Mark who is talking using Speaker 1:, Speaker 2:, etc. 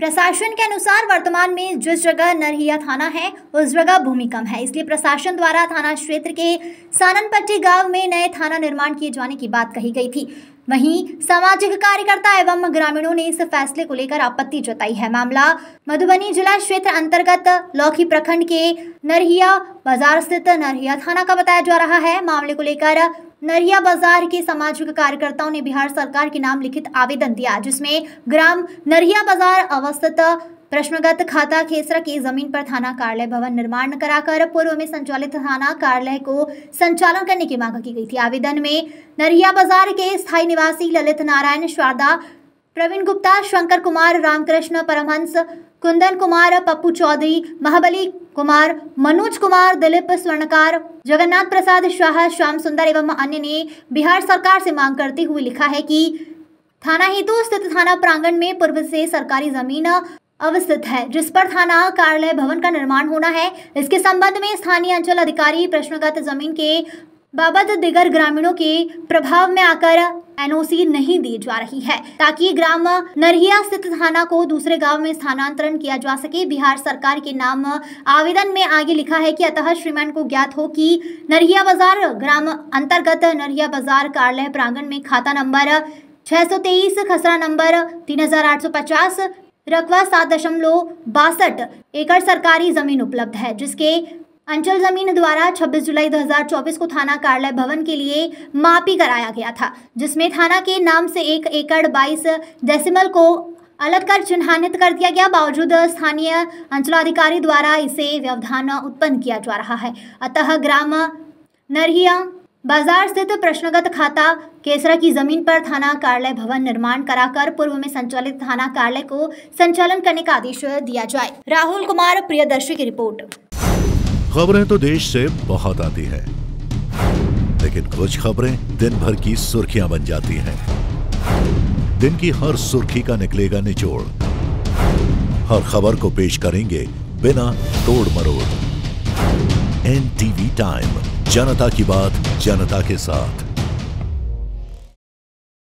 Speaker 1: प्रशासन के अनुसार वर्तमान में जिस जगह नरहिया थाना है उस जगह भूमि कम है इसलिए प्रशासन द्वारा थाना क्षेत्र के सानपट्टी गांव में नए थाना निर्माण किए जाने की बात कही गई थी वहीं सामाजिक कार्यकर्ता एवं ग्रामीणों ने इस फैसले को लेकर आपत्ति जताई है मामला मधुबनी जिला क्षेत्र अंतर्गत लौकी प्रखंड के नरहिया बाजार स्थित नरहिया थाना का बताया जा रहा है मामले को लेकर नरिया बाजार के सामाजिक कार्यकर्ताओं ने बिहार सरकार के नाम लिखित आवेदन दिया जिसमें ग्राम नरिया बाजार अवस्थित प्रश्नगत खाता खेसरा की जमीन पर थाना कार्यालय भवन निर्माण कराकर पूर्व में संचालित थाना कार्यालय को संचालन करने की मांग की गई थी आवेदन में नरिया बाजार के स्थायी निवासी ललित नारायण शारदा प्रवीण गुप्ता शंकर कुमार रामकृष्ण परमहंस कुंदन कुमार पप्पू चौधरी महाबली कुमार मनोज कुमार दिलीप स्वर्णकार जगन्नाथ प्रसाद शाह श्याम सुंदर एवं अन्य ने बिहार सरकार से मांग करते हुए लिखा है कि थाना हेतु स्थित थाना प्रांगण में पूर्व से सरकारी जमीन अवस्थित है जिस पर थाना कार्यालय भवन का निर्माण होना है इसके संबंध में स्थानीय अंचल अधिकारी प्रश्नगत जमीन के बाबत दिगर ग्रामीणों के प्रभाव में आकर एनओसी नहीं दी जा रही है ताकि ग्राम नरहिया स्थित थाना को दूसरे गांव में स्थानांतरण किया जा सके बिहार सरकार के नाम आवेदन में आगे लिखा है कि अतः श्रीमान को ज्ञात हो कि नरहिया बाजार ग्राम अंतर्गत नरहिया बाजार कार्यालय प्रांगण में खाता नंबर तेईस खसरा नंबर पचास रकवा सात दशमलव बासठ एकड़ सरकारी जमीन उपलब्ध है जिसके अंचल जमीन द्वारा 26 जुलाई 2024 को थाना कार्यालय भवन के लिए मापी कराया गया था जिसमें थाना के नाम से एक एकड़ बाईस डेसिमल को अलग कर चिन्हित कर दिया गया बावजूद स्थानीय अंचलाधिकारी द्वारा इसे व्यवधान उत्पन्न किया जा रहा है अतः ग्राम नरहिया बाजार स्थित प्रश्नगत खाता केसरा की जमीन पर थाना कार्यालय भवन निर्माण कराकर पूर्व में संचालित थाना कार्यालय को संचालन करने का आदेश दिया जाए राहुल कुमार प्रियदर्शी की रिपोर्ट
Speaker 2: खबरें तो देश से बहुत आती हैं लेकिन कुछ खबरें दिन भर की सुर्खियां बन जाती हैं दिन की हर सुर्खी का निकलेगा निचोड़ हर खबर को पेश करेंगे बिना तोड़ मरोड़ एन टीवी टाइम जनता की बात जनता के साथ